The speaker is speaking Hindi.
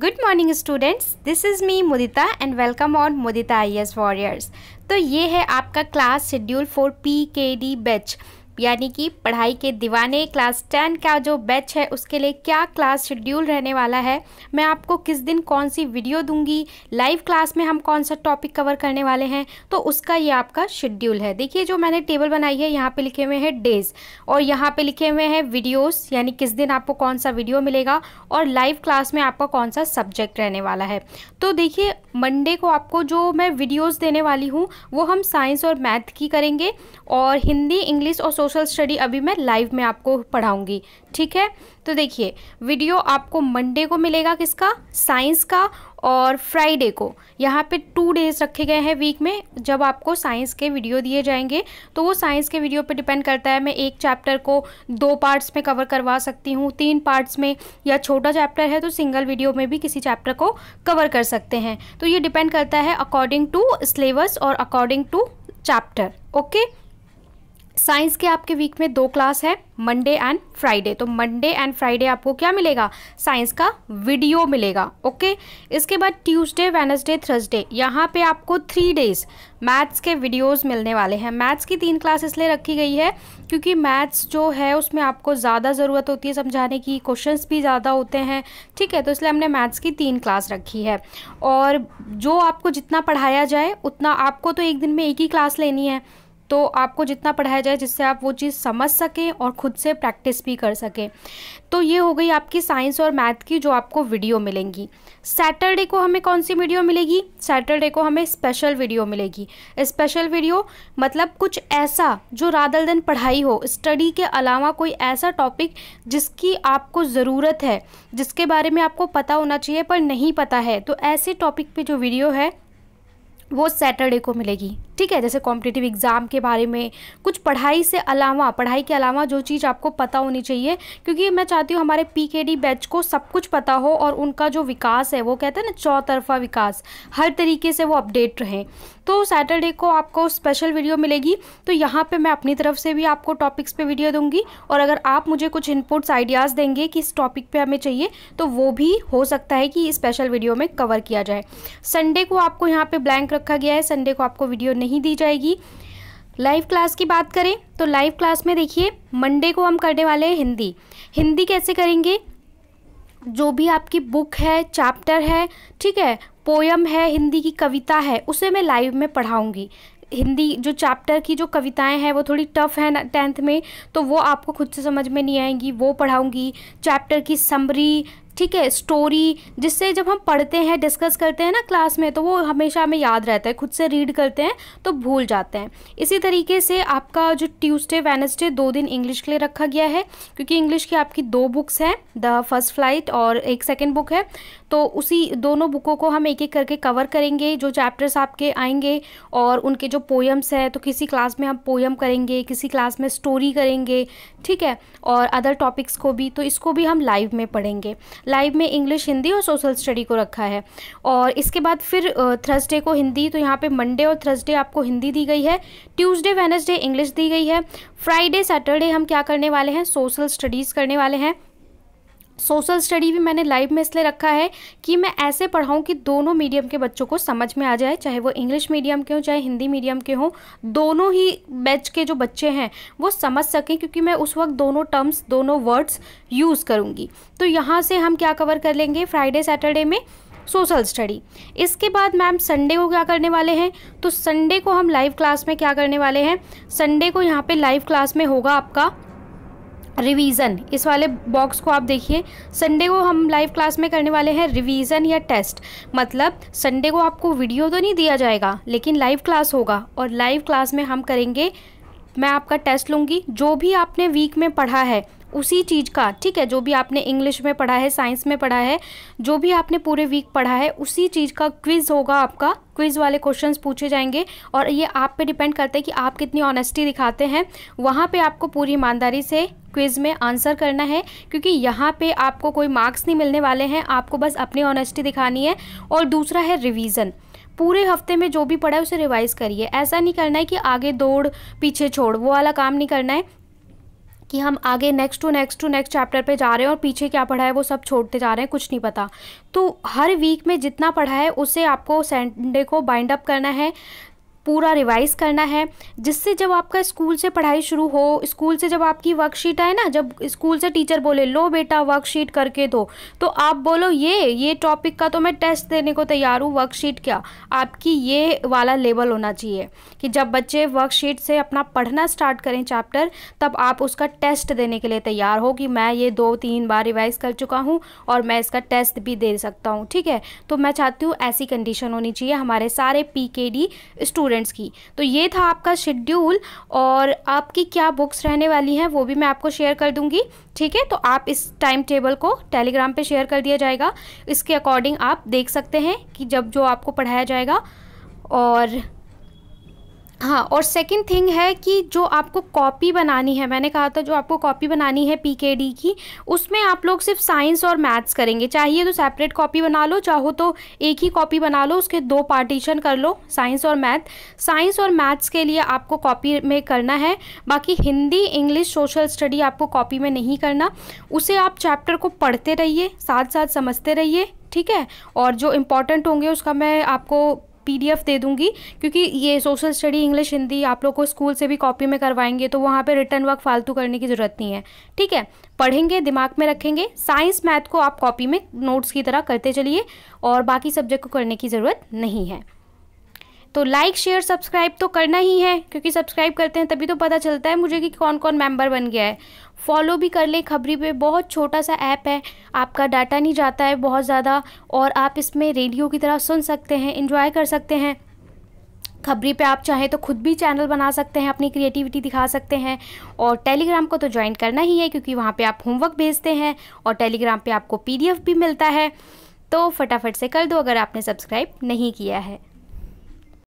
good morning students this is me Mudita and welcome on Mudita I S warriors तो ये है आपका class schedule for P K D batch यानी कि पढ़ाई के दीवाने क्लास टेन का जो बैच है उसके लिए क्या क्लास शेड्यूल रहने वाला है मैं आपको किस दिन कौन सी वीडियो दूंगी लाइव क्लास में हम कौन सा टॉपिक कवर करने वाले हैं तो उसका ये आपका शेड्यूल है देखिए जो मैंने टेबल बनाई है यहाँ पे लिखे हुए हैं डेज और यहाँ पे लिखे हुए हैं वीडियोस यानी किस दिन आपको कौन सा वीडियो मिलेगा और लाइव क्लास में आपका कौन सा सब्जेक्ट रहने वाला है तो देखिए मंडे को आपको जो मैं वीडियोस देने वाली हूँ वो हम साइंस और मैथ की करेंगे और हिंदी इंग्लिश और सोशल स्टडी अभी मैं लाइव में आपको पढ़ाऊँगी ठीक है तो देखिए वीडियो आपको मंडे को मिलेगा किसका साइंस का और फ्राइडे को यहाँ पे टू डेज़ रखे गए हैं वीक में जब आपको साइंस के वीडियो दिए जाएंगे तो वो साइंस के वीडियो पे डिपेंड करता है मैं एक चैप्टर को दो पार्ट्स में कवर करवा सकती हूँ तीन पार्ट्स में या छोटा चैप्टर है तो सिंगल वीडियो में भी किसी चैप्टर को कवर कर सकते हैं तो ये डिपेंड करता है अकॉर्डिंग टू सिलेबस और according to chapter okay science के आपके वीक में दो क्लास है मंडे एंड फ्राइडे तो मंडे एंड फ्राइडे आपको क्या मिलेगा साइंस का वीडियो मिलेगा ओके इसके बाद ट्यूसडे वेनसडे थर्सडे यहाँ पे आपको थ्री डेज मैथ्स के वीडियोस मिलने वाले हैं मैथ्स की तीन क्लास इसलिए रखी गई है क्योंकि मैथ्स जो है उसमें आपको ज़्यादा ज़रूरत होती है समझाने की क्वेश्चन भी ज़्यादा होते हैं ठीक है तो इसलिए हमने मैथ्स की तीन क्लास रखी है और जो आपको जितना पढ़ाया जाए उतना आपको तो एक दिन में एक ही क्लास लेनी है तो आपको जितना पढ़ाया जाए जिससे आप वो चीज़ समझ सकें और ख़ुद से प्रैक्टिस भी कर सकें तो ये हो गई आपकी साइंस और मैथ की जो आपको वीडियो मिलेंगी सैटरडे को हमें कौन सी वीडियो मिलेगी सैटरडे को हमें स्पेशल वीडियो मिलेगी स्पेशल वीडियो मतलब कुछ ऐसा जो रादल दिन पढ़ाई हो स्टडी के अलावा कोई ऐसा टॉपिक जिसकी आपको ज़रूरत है जिसके बारे में आपको पता होना चाहिए पर नहीं पता है तो ऐसे टॉपिक पे जो वीडियो है वो सैटरडे को मिलेगी ठीक है जैसे कॉम्पिटेटिव एग्ज़ाम के बारे में कुछ पढ़ाई से अलावा पढ़ाई के अलावा जो चीज़ आपको पता होनी चाहिए क्योंकि मैं चाहती हूँ हमारे पी बैच को सब कुछ पता हो और उनका जो विकास है वो कहते हैं ना चौतरफा विकास हर तरीके से वो अपडेट रहें तो सैटरडे को आपको स्पेशल वीडियो मिलेगी तो यहाँ पे मैं अपनी तरफ से भी आपको टॉपिक्स पे वीडियो दूंगी और अगर आप मुझे कुछ इनपुट्स आइडियाज़ देंगे कि इस टॉपिक पे हमें चाहिए तो वो भी हो सकता है कि स्पेशल वीडियो में कवर किया जाए संडे को आपको यहाँ पे ब्लैंक रखा गया है संडे को आपको वीडियो नहीं नहीं दी जाएगी लाइव क्लास की बात करें तो लाइव क्लास में देखिए मंडे को हम करने वाले हैं हिंदी हिंदी कैसे करेंगे जो भी आपकी बुक है चैप्टर है ठीक है पोयम है हिंदी की कविता है उसे मैं लाइव में पढ़ाऊँगी हिंदी जो चैप्टर की जो कविताएं हैं वो थोड़ी टफ हैं टेंथ में तो वो आपको खुद से समझ में नहीं आएंगी वो पढ़ाऊँगी चैप्टर की समरी ठीक है स्टोरी जिससे जब हम पढ़ते हैं डिस्कस करते हैं ना क्लास में तो वो हमेशा हमें याद रहता है खुद से रीड करते हैं तो भूल जाते हैं इसी तरीके से आपका जो ट्यूसडे वेनसडे दो दिन इंग्लिश के लिए रखा गया है क्योंकि इंग्लिश की आपकी दो बुक्स हैं द फर्स्ट फ्लाइट और एक सेकेंड बुक है तो उसी दोनों बुकों को हम एक एक करके कवर करेंगे जो चैप्टर्स आपके आएंगे और उनके जो पोएम्स हैं तो किसी क्लास में हम पोएम करेंगे किसी क्लास में स्टोरी करेंगे ठीक है और अदर टॉपिक्स को भी तो इसको भी हम लाइव में पढ़ेंगे लाइव में इंग्लिश हिंदी और सोशल स्टडी को रखा है और इसके बाद फिर थर्सडे को हिंदी तो यहाँ पे मंडे और थर्सडे आपको हिंदी दी गई है ट्यूसडे वेनसडे इंग्लिश दी गई है फ्राइडे सैटरडे हम क्या करने वाले हैं सोशल स्टडीज़ करने वाले हैं सोशल स्टडी भी मैंने लाइव में इसलिए रखा है कि मैं ऐसे पढ़ाऊँ कि दोनों मीडियम के बच्चों को समझ में आ जाए चाहे वो इंग्लिश मीडियम के हों चाहे हिंदी मीडियम के हों दोनों ही बैच के जो बच्चे हैं वो समझ सकें क्योंकि मैं उस वक्त दोनों टर्म्स दोनों वर्ड्स यूज़ करूँगी तो यहाँ से हम क्या कवर कर लेंगे फ्राइडे सैटरडे में सोशल स्टडी इसके बाद मैम संडे को क्या करने वाले हैं तो संडे को हम लाइव क्लास में क्या करने वाले हैं संडे को यहाँ पे लाइव क्लास में होगा आपका रिवीजन इस वाले बॉक्स को आप देखिए संडे को हम लाइव क्लास में करने वाले हैं रिवीजन या टेस्ट मतलब संडे को आपको वीडियो तो नहीं दिया जाएगा लेकिन लाइव क्लास होगा और लाइव क्लास में हम करेंगे मैं आपका टेस्ट लूँगी जो भी आपने वीक में पढ़ा है उसी चीज़ का ठीक है जो भी आपने इंग्लिश में पढ़ा है साइंस में पढ़ा है जो भी आपने पूरे वीक पढ़ा है उसी चीज़ का क्विज़ होगा आपका क्विज़ वाले क्वेश्चंस पूछे जाएंगे और ये आप पे डिपेंड करते हैं कि आप कितनी ऑनेस्टी दिखाते हैं वहाँ पे आपको पूरी ईमानदारी से क्विज़ में आंसर करना है क्योंकि यहाँ पे आपको कोई मार्क्स नहीं मिलने वाले हैं आपको बस अपनी ऑनेस्टी दिखानी है और दूसरा है रिविज़न पूरे हफ्ते में जो भी पढ़ा है उसे रिवाइज़ करिए ऐसा नहीं करना है कि आगे दौड़ पीछे छोड़ वो वाला काम नहीं करना है कि हम आगे next to next to next chapter पे जा रहे हैं और पीछे क्या पढ़ा है वो सब छोड़ते जा रहे हैं कुछ नहीं पता तो हर वीक में जितना पढ़ा है उसे आपको संडे को बाइंड अप करना है पूरा रिवाइज़ करना है जिससे जब आपका स्कूल से पढ़ाई शुरू हो स्कूल से जब आपकी वर्कशीट आए ना जब स्कूल से टीचर बोले लो बेटा वर्कशीट करके दो तो आप बोलो ये ये टॉपिक का तो मैं टेस्ट देने को तैयार हूँ वर्कशीट क्या आपकी ये वाला लेवल होना चाहिए कि जब बच्चे वर्कशीट से अपना पढ़ना स्टार्ट करें चैप्टर तब आप उसका टेस्ट देने के लिए तैयार हो कि मैं ये दो तीन बार रिवाइज़ कर चुका हूँ और मैं इसका टेस्ट भी दे सकता हूँ ठीक है तो मैं चाहती हूँ ऐसी कंडीशन होनी चाहिए हमारे सारे P K dear student students की तो ये था आपका शेड्यूल और आपकी क्या बुक्स रहने वाली हैं वो भी मैं आपको शेयर कर दूंगी ठीक है तो आप इस टाइम टेबल को टेलीग्राम पे शेयर कर दिया जाएगा इसके अकॉर्डिंग आप देख सकते हैं कि जब जो आपको पढ़ाया जाएगा और हाँ और सेकंड थिंग है कि जो आपको कॉपी बनानी है मैंने कहा था जो आपको कॉपी बनानी है पीकेडी की उसमें आप लोग सिर्फ साइंस और मैथ्स करेंगे चाहिए तो सेपरेट कॉपी बना लो चाहो तो एक ही कॉपी बना लो उसके दो पार्टीशन कर लो साइंस और मैथ साइंस और मैथ्स के लिए आपको कॉपी में करना है बाकी हिंदी इंग्लिश सोशल स्टडी आपको कॉपी में नहीं करना उसे आप चैप्टर को पढ़ते रहिए साथ साथ समझते रहिए ठीक है और जो इम्पॉर्टेंट होंगे उसका मैं आपको पीडीएफ दे दूँगी क्योंकि ये सोशल स्टडी इंग्लिश हिंदी आप लोग को स्कूल से भी कॉपी में करवाएंगे तो वहाँ पर रिटर्न वर्क फालतू करने की ज़रूरत नहीं है ठीक है पढ़ेंगे दिमाग में रखेंगे साइंस मैथ को आप कॉपी में नोट्स की तरह करते चलिए और बाकी सब्जेक्ट को करने की ज़रूरत नहीं है तो लाइक शेयर सब्सक्राइब तो करना ही है क्योंकि सब्सक्राइब करते हैं तभी तो पता चलता है मुझे कि कौन कौन मेंबर बन गया है फॉलो भी कर लें खबरी पे बहुत छोटा सा ऐप है आपका डाटा नहीं जाता है बहुत ज़्यादा और आप इसमें रेडियो की तरह सुन सकते हैं इन्जॉय कर सकते हैं खबरी पे आप चाहें तो खुद भी चैनल बना सकते हैं अपनी क्रिएटिविटी दिखा सकते हैं और टेलीग्राम को तो ज्वाइन करना ही है क्योंकि वहाँ पे आप होमवर्क भेजते हैं और टेलीग्राम पे आपको पीडीएफ भी मिलता है तो फटाफट से कर दो अगर आपने सब्सक्राइब नहीं किया है